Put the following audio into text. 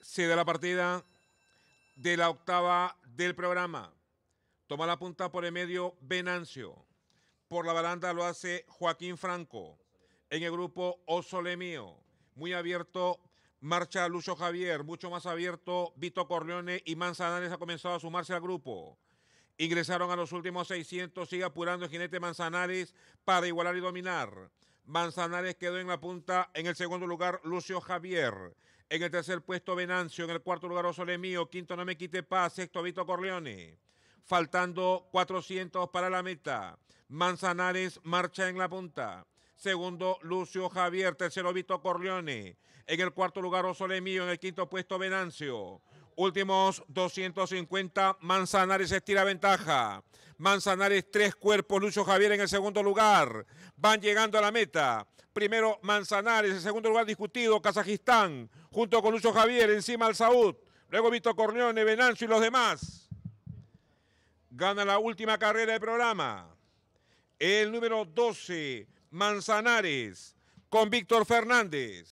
se da la partida de la octava del programa. Toma la punta por el medio Venancio. Por la baranda lo hace Joaquín Franco. En el grupo Osole Mío. Muy abierto marcha Lucho Javier. Mucho más abierto Vito Corleone y Manzanares ha comenzado a sumarse al grupo. Ingresaron a los últimos 600. Sigue apurando el jinete Manzanares para igualar y dominar. Manzanares quedó en la punta. En el segundo lugar, Lucio Javier. En el tercer puesto, Venancio. En el cuarto lugar, Osolemío. Quinto, No Me Quite Paz. Sexto, Vito Corleone. Faltando 400 para la meta. Manzanares marcha en la punta. Segundo, Lucio Javier. Tercero, Vito Corleone. En el cuarto lugar, Osolemío. En el quinto puesto, Venancio. Últimos 250, Manzanares estira ventaja. Manzanares tres cuerpos, Lucho Javier en el segundo lugar. Van llegando a la meta. Primero Manzanares, en segundo lugar discutido, Kazajistán, junto con Lucho Javier, encima al Saúd. Luego Víctor Corneone, Venancio y los demás. Gana la última carrera del programa. El número 12, Manzanares, con Víctor Fernández.